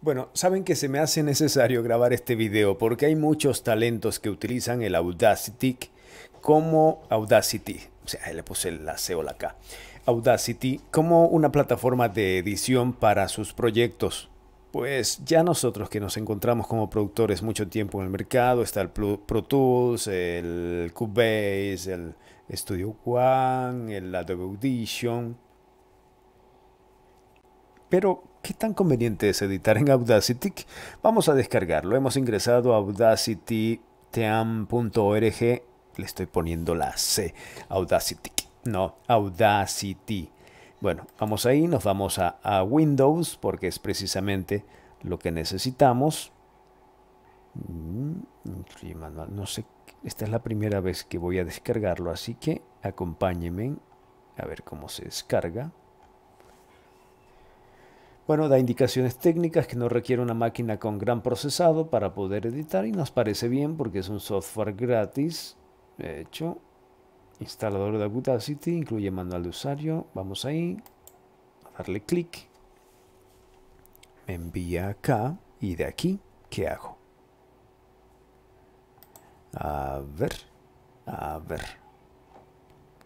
Bueno, saben que se me hace necesario grabar este video porque hay muchos talentos que utilizan el Audacity como Audacity, o sea, le puse la C la Audacity como una plataforma de edición para sus proyectos. Pues ya nosotros que nos encontramos como productores mucho tiempo en el mercado, está el Pro Tools, el Cubase, el Studio One, el Adobe Audition, pero ¿Qué tan conveniente es editar en Audacity? Vamos a descargarlo. Hemos ingresado a audacityteam.org. Le estoy poniendo la C. Audacity. No, Audacity. Bueno, vamos ahí, nos vamos a, Windows porque es precisamente lo que necesitamos. Mm, no sé, esta es la primera vez que voy a descargarlo, así que acompáñenme a ver cómo se descarga. Bueno, da indicaciones técnicas que no requiere una máquina con gran procesado para poder editar y nos parece bien porque es un software gratis. De hecho, instalador de Audacity, incluye manual de usuario. Vamos ahí, a darle clic. Me envía acá y de aquí, ¿qué hago? A ver, a ver.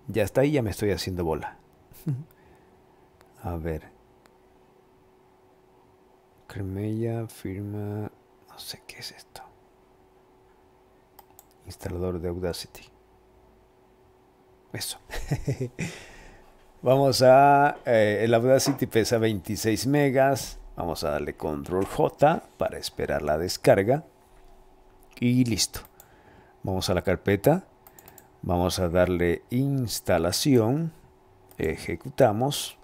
Ya está ahí, ya me estoy haciendo bola. a ver. Carmella firma, no sé qué es esto. Instalador de Audacity. Eso. Vamos a, eh, el Audacity pesa 26 megas. Vamos a darle control J para esperar la descarga. Y listo. Vamos a la carpeta. Vamos a darle instalación. Ejecutamos.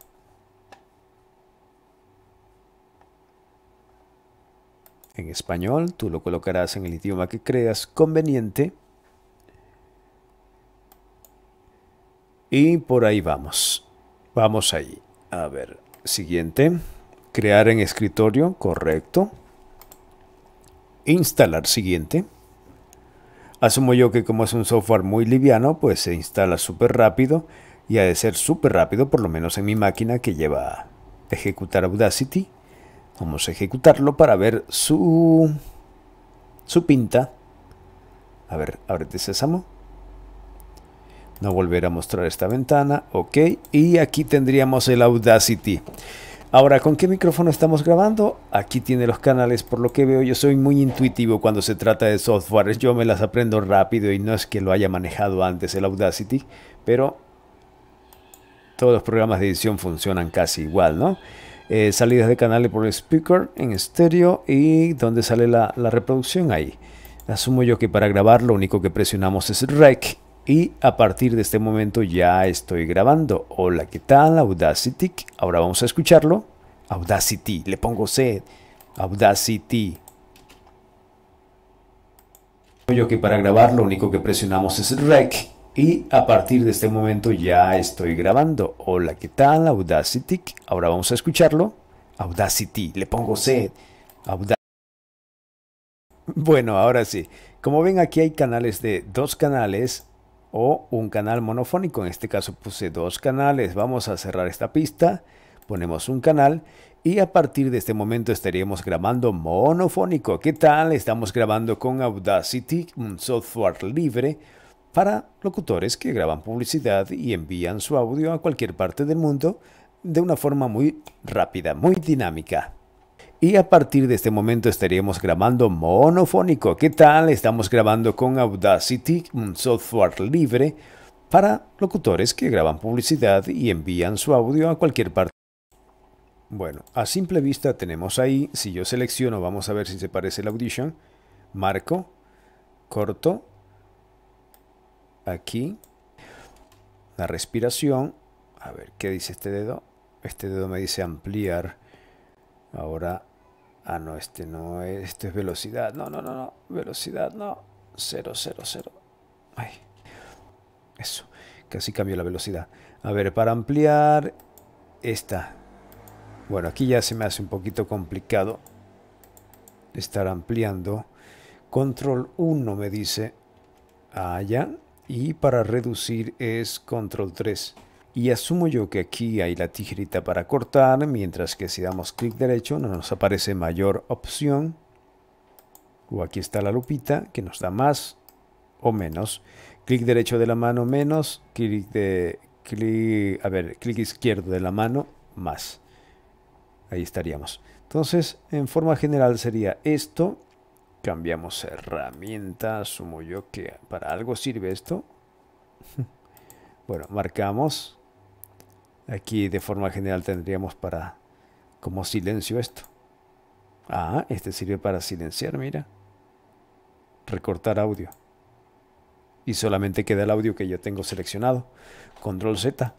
en español, tú lo colocarás en el idioma que creas conveniente. Y por ahí vamos. Vamos ahí. A ver, siguiente. Crear en escritorio, correcto. Instalar, siguiente. Asumo yo que como es un software muy liviano, pues se instala súper rápido y ha de ser súper rápido, por lo menos en mi máquina que lleva a ejecutar Audacity. Vamos a ejecutarlo para ver su, su pinta. A ver, ábrete sésamo. No volver a mostrar esta ventana. Ok, y aquí tendríamos el Audacity. Ahora, ¿con qué micrófono estamos grabando? Aquí tiene los canales, por lo que veo yo soy muy intuitivo cuando se trata de softwares, yo me las aprendo rápido y no es que lo haya manejado antes el Audacity, pero todos los programas de edición funcionan casi igual, ¿no? Eh, salidas de canales por speaker en estéreo y donde sale la, reproducción ahí. Asumo yo que para grabar lo único que presionamos es REC y a partir de este momento ya estoy grabando. Hola, ¿qué tal? Audacity. Ahora vamos a escucharlo. Audacity, le pongo C. Audacity. Yo que para grabar lo único que presionamos es REC y a partir de este momento ya estoy grabando. Hola, ¿qué tal? Audacity. Ahora vamos a escucharlo. Audacity, le pongo C. Audacity. Bueno, ahora sí. Como ven, aquí hay canales de dos canales o un canal monofónico. En este caso puse dos canales. Vamos a cerrar esta pista. Ponemos un canal y a partir de este momento estaríamos grabando monofónico. ¿Qué tal? Estamos grabando con Audacity, un software libre para locutores que graban publicidad y envían su audio a cualquier parte del mundo de una forma muy rápida, muy dinámica. Y a partir de este momento estaríamos grabando monofónico. ¿Qué tal? Estamos grabando con Audacity, un software libre para locutores que graban publicidad y envían su audio a cualquier parte. Bueno, a simple vista tenemos ahí, si yo selecciono, vamos a ver si se parece el Audition, marco, corto aquí la respiración. A ver, ¿qué dice este dedo? Este dedo me dice ampliar. Ahora, ah, no, este no es, esto es velocidad. No, no, no, no, velocidad, no. cero cero cero Ay, eso, casi cambio la velocidad. A ver, para ampliar esta. Bueno, aquí ya se me hace un poquito complicado estar ampliando. Control 1 me dice allá. Ah, y para reducir es control 3. Y asumo yo que aquí hay la tijerita para cortar, mientras que si damos clic derecho no nos aparece mayor opción. O aquí está la lupita que nos da más o menos. Clic derecho de la mano menos, clic de clic, a ver, clic izquierdo de la mano más. Ahí estaríamos. Entonces, en forma general sería esto Cambiamos herramientas. Sumo yo que para algo sirve esto. bueno, marcamos. Aquí de forma general tendríamos para como silencio esto. Ah, este sirve para silenciar, mira. Recortar audio. Y solamente queda el audio que yo tengo seleccionado. Control Z.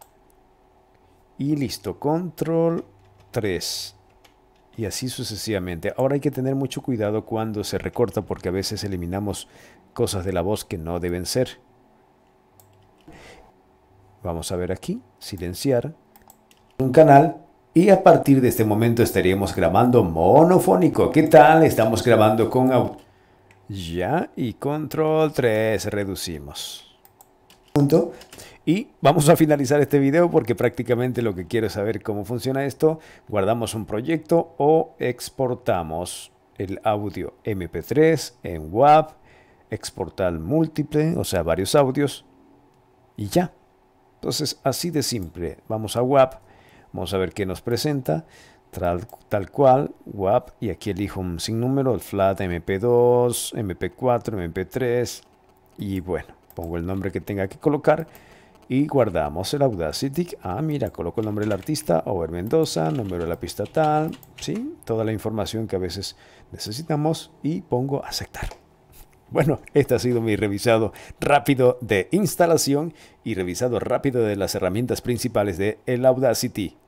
Y listo, control 3 y así sucesivamente. Ahora hay que tener mucho cuidado cuando se recorta porque a veces eliminamos cosas de la voz que no deben ser. Vamos a ver aquí, silenciar, un canal y a partir de este momento estaríamos grabando monofónico. ¿Qué tal? Estamos grabando con... Ya, y control 3, reducimos. Y vamos a finalizar este video porque prácticamente lo que quiero es saber cómo funciona esto. Guardamos un proyecto o exportamos el audio MP3 en WAV, exportar múltiple, o sea, varios audios y ya. Entonces, así de simple. Vamos a WAV, vamos a ver qué nos presenta. Tal, tal cual, WAP, y aquí elijo un sinnúmero, el FLAT, MP2, MP4, MP3, y bueno, pongo el nombre que tenga que colocar y guardamos el Audacity. Ah, mira, coloco el nombre del artista, Over Mendoza, número de la pista tal, ¿sí? Toda la información que a veces necesitamos y pongo aceptar. Bueno, este ha sido mi revisado rápido de instalación y revisado rápido de las herramientas principales de el Audacity.